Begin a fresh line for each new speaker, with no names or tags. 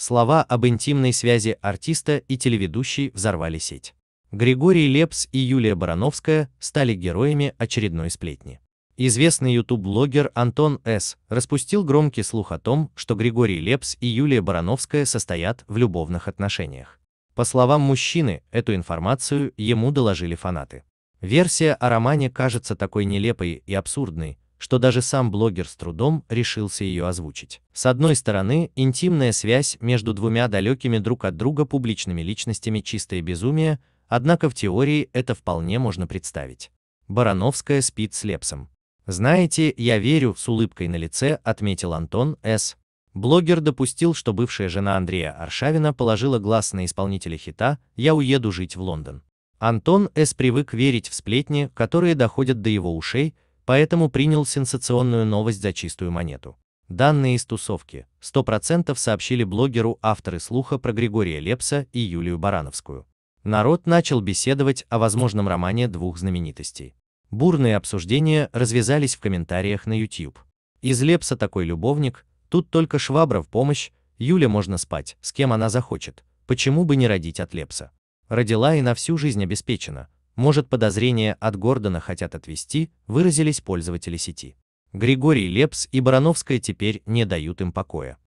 Слова об интимной связи артиста и телеведущей взорвали сеть. Григорий Лепс и Юлия Барановская стали героями очередной сплетни. Известный ютуб-блогер Антон С. распустил громкий слух о том, что Григорий Лепс и Юлия Барановская состоят в любовных отношениях. По словам мужчины, эту информацию ему доложили фанаты. Версия о романе кажется такой нелепой и абсурдной, что даже сам блогер с трудом решился ее озвучить. С одной стороны, интимная связь между двумя далекими друг от друга публичными личностями чистое безумие, однако в теории это вполне можно представить. Барановская спит с Лепсом. «Знаете, я верю», с улыбкой на лице отметил Антон С. Блогер допустил, что бывшая жена Андрея Аршавина положила глаз на исполнителя хита «Я уеду жить в Лондон». Антон С. привык верить в сплетни, которые доходят до его ушей, поэтому принял сенсационную новость за чистую монету. Данные из тусовки 100% сообщили блогеру авторы слуха про Григория Лепса и Юлию Барановскую. Народ начал беседовать о возможном романе двух знаменитостей. Бурные обсуждения развязались в комментариях на YouTube. Из Лепса такой любовник, тут только швабра в помощь, Юля можно спать, с кем она захочет, почему бы не родить от Лепса. Родила и на всю жизнь обеспечена, может подозрения от Гордона хотят отвести, выразились пользователи сети. Григорий Лепс и Барановская теперь не дают им покоя.